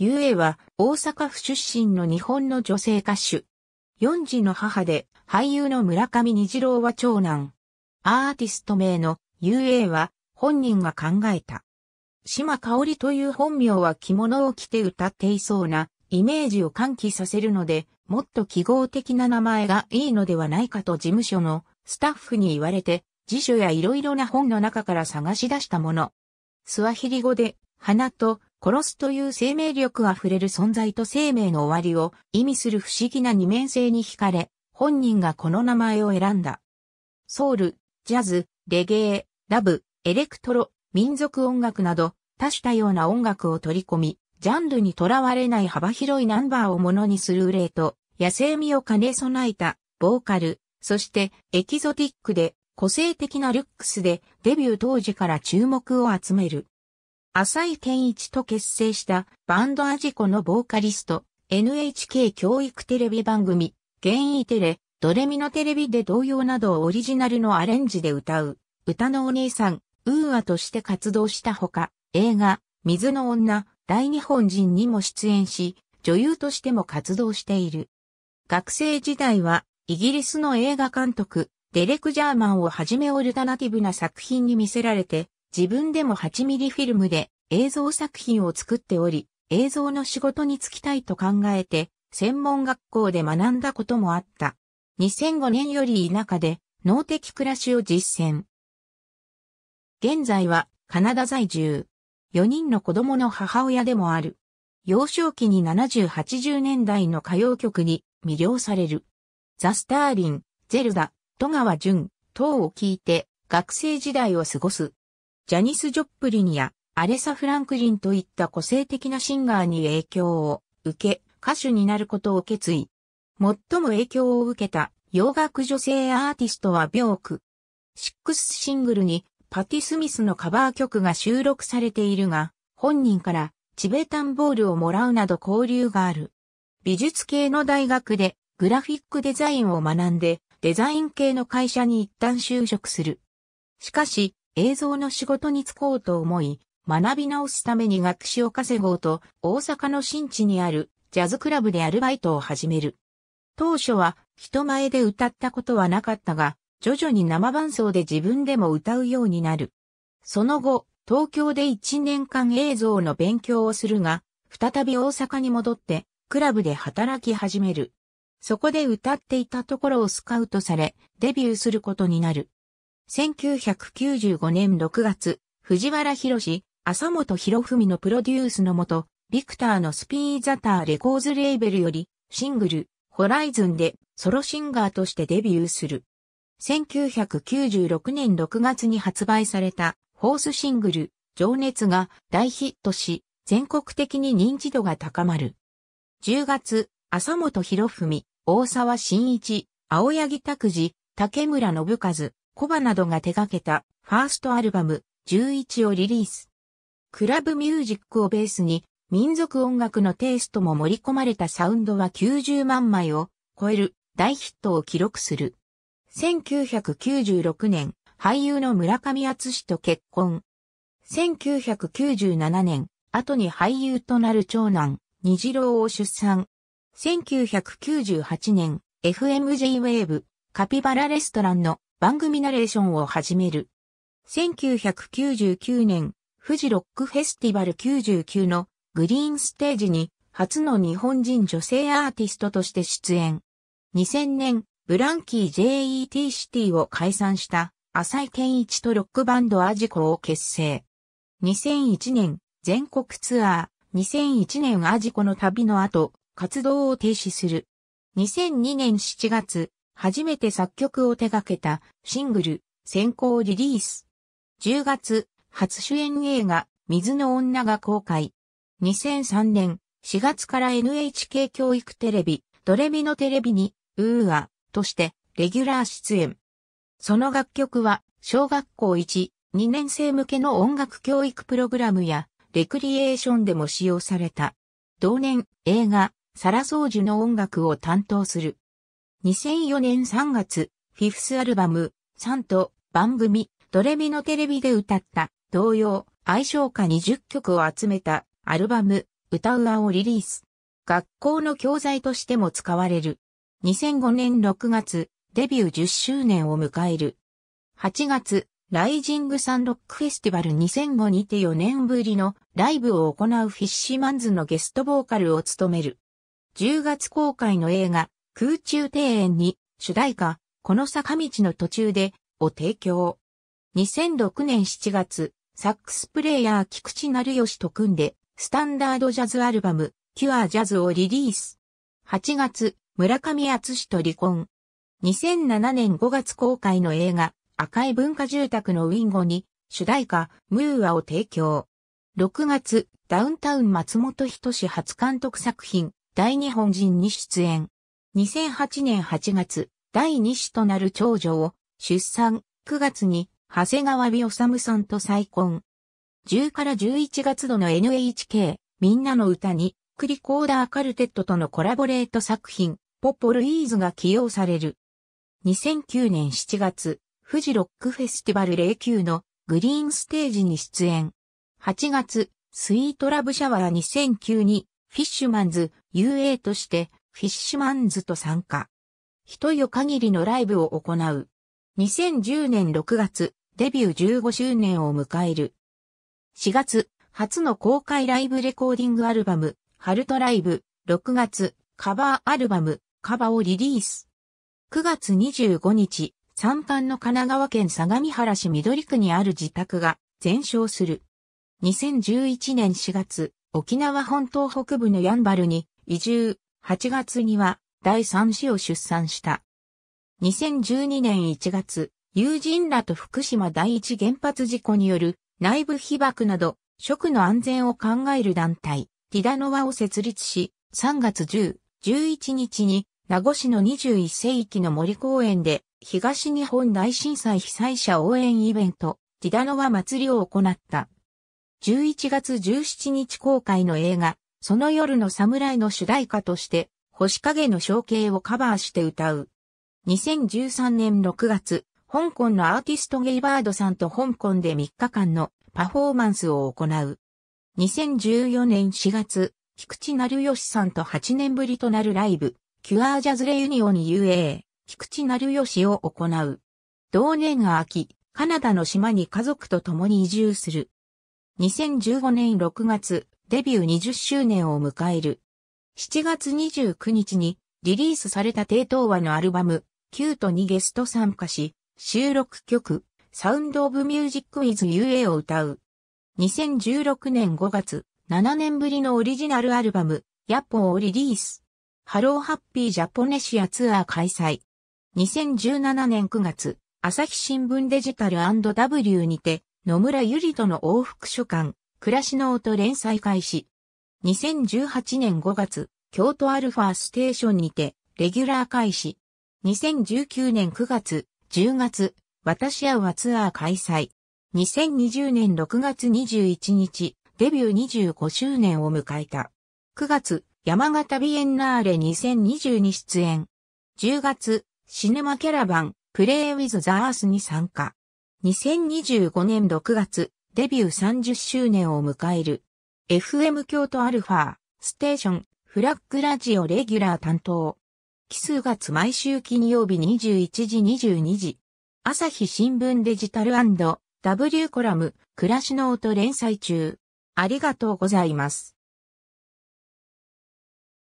ゆえは大阪府出身の日本の女性歌手。四児の母で俳優の村上虹郎は長男。アーティスト名の UA は本人が考えた。島香織という本名は着物を着て歌っていそうなイメージを喚起させるので、もっと記号的な名前がいいのではないかと事務所のスタッフに言われて、辞書や色々な本の中から探し出したもの。スワヒリ語で花と殺すという生命力あふれる存在と生命の終わりを意味する不思議な二面性に惹かれ、本人がこの名前を選んだ。ソウル、ジャズ、レゲエ、ラブ、エレクトロ、民族音楽など、多種多様な音楽を取り込み、ジャンルにとらわれない幅広いナンバーをものにする憂いと、野生味を兼ね備えた、ボーカル、そしてエキゾティックで、個性的なルックスで、デビュー当時から注目を集める。浅井健一と結成したバンドアジコのボーカリスト、NHK 教育テレビ番組、現イテレ、ドレミのテレビで同様などをオリジナルのアレンジで歌う、歌のお姉さん、ウーアとして活動したほか、映画、水の女、大日本人にも出演し、女優としても活動している。学生時代は、イギリスの映画監督、デレク・ジャーマンをはじめオルタナティブな作品に魅せられて、自分でも8ミリフィルムで映像作品を作っており、映像の仕事に就きたいと考えて、専門学校で学んだこともあった。2005年より田舎で、脳的暮らしを実践。現在は、カナダ在住。4人の子供の母親でもある。幼少期に70、80年代の歌謡曲に魅了される。ザ・スターリン、ゼルダ、戸川淳等を聞いて学生時代を過ごす。ジャニス・ジョップリンやアレサ・フランクリンといった個性的なシンガーに影響を受け、歌手になることを決意。最も影響を受けた洋楽女性アーティストはビョーク。シックスシングルにパティ・スミスのカバー曲が収録されているが、本人からチベタンボールをもらうなど交流がある。美術系の大学でグラフィックデザインを学んでデザイン系の会社に一旦就職する。しかし、映像の仕事に就こうと思い、学び直すために学士を稼ごうと、大阪の新地にあるジャズクラブでアルバイトを始める。当初は人前で歌ったことはなかったが、徐々に生伴奏で自分でも歌うようになる。その後、東京で1年間映像の勉強をするが、再び大阪に戻って、クラブで働き始める。そこで歌っていたところをスカウトされ、デビューすることになる。1995年6月、藤原博浅本博文のプロデュースのもと、ビクターのスピーザターレコーズレーベルより、シングル、ホライズンでソロシンガーとしてデビューする。1996年6月に発売された、ホースシングル、情熱が大ヒットし、全国的に認知度が高まる。10月、浅本博文、大沢慎一、青柳拓司、竹村信和、コバなどが手掛けたファーストアルバム11をリリース。クラブミュージックをベースに民族音楽のテイストも盛り込まれたサウンドは90万枚を超える大ヒットを記録する。1996年、俳優の村上敦史と結婚。1997年、後に俳優となる長男、虹郎を出産。1998年、FMG ウェーブ、カピバラレストランの番組ナレーションを始める。1999年、富士ロックフェスティバル99のグリーンステージに初の日本人女性アーティストとして出演。2000年、ブランキー JET シティを解散した浅井健一とロックバンドアジコを結成。2001年、全国ツアー、2001年アジコの旅の後、活動を停止する。2002年7月、初めて作曲を手掛けたシングル、先行リリース。10月、初主演映画、水の女が公開。2003年4月から NHK 教育テレビ、ドレミのテレビに、ウーア、としてレギュラー出演。その楽曲は、小学校1、2年生向けの音楽教育プログラムや、レクリエーションでも使用された。同年、映画、サラソージュの音楽を担当する。2004年3月、フィフスアルバム、サンと番組、ドレミのテレビで歌った、同様、愛唱歌20曲を集めた、アルバム、歌うわをリリース。学校の教材としても使われる。2005年6月、デビュー10周年を迎える。8月、ライジングサンロックフェスティバル2005にて4年ぶりのライブを行うフィッシュマンズのゲストボーカルを務める。10月公開の映画、空中庭園に主題歌、この坂道の途中でを提供。2006年7月、サックスプレイヤー菊池成吉と組んで、スタンダードジャズアルバム、キュアジャズをリリース。8月、村上厚史と離婚。2007年5月公開の映画、赤い文化住宅のウィンゴに、主題歌、ムーアを提供。6月、ダウンタウン松本人志初監督作品、大日本人に出演。2008年8月、第2子となる長女を出産、9月に長谷川美治さんと再婚。10から11月度の NHK、みんなの歌に、クリコーダーカルテットとのコラボレート作品、ポポルイーズが起用される。2009年7月、フジロックフェスティバル09のグリーンステージに出演。8月、スイートラブシャワー2009に、フィッシュマンズ UA としてフィッシュマンズと参加。一夜限りのライブを行う。2010年6月、デビュー15周年を迎える。4月、初の公開ライブレコーディングアルバム、ハルトライブ、6月、カバーアルバム、カバをリリース。9月25日、参観の神奈川県相模原市緑区にある自宅が全焼する。2011年4月、沖縄本島北部のヤンバルに移住、8月には第3子を出産した。2012年1月、友人らと福島第一原発事故による内部被爆など、食の安全を考える団体、ティダノワを設立し、3月10、11日に名護市の21世紀の森公園で東日本大震災被災者応援イベント、ティダノワ祭りを行った。11月17日公開の映画、その夜の侍の主題歌として、星影の象形をカバーして歌う。2013年6月、香港のアーティストゲイバードさんと香港で3日間のパフォーマンスを行う。2014年4月、菊池成吉さんと8年ぶりとなるライブ、キュアージャズレユニオン UA、菊池成吉を行う。同年が秋、カナダの島に家族と共に移住する。2015年6月、デビュー20周年を迎える。7月29日にリリースされた低東和のアルバム、キュートにゲスト参加し、収録曲、サウンドオブミュージックイズ UA を歌う。2016年5月、7年ぶりのオリジナルアルバム、ヤッポーをリリース。ハローハッピージャポネシアツアー開催。2017年9月、朝日新聞デジタル &W にて、野村ゆりとの往復書簡、暮らしの音連載開始。2018年5月、京都アルファステーションにて、レギュラー開始。2019年9月、10月、私うはツアー開催。2020年6月21日、デビュー25周年を迎えた。9月、山形ビエンナーレ2020に出演。10月、シネマキャラバン、プレイウィズ・ザ・アースに参加。2025年6月、デビュー30周年を迎える。FM 京都アルファ、ステーション、フラッグラジオレギュラー担当。奇数月毎週金曜日21時22時。朝日新聞デジタル &W コラム、暮らしの音連載中。ありがとうございます。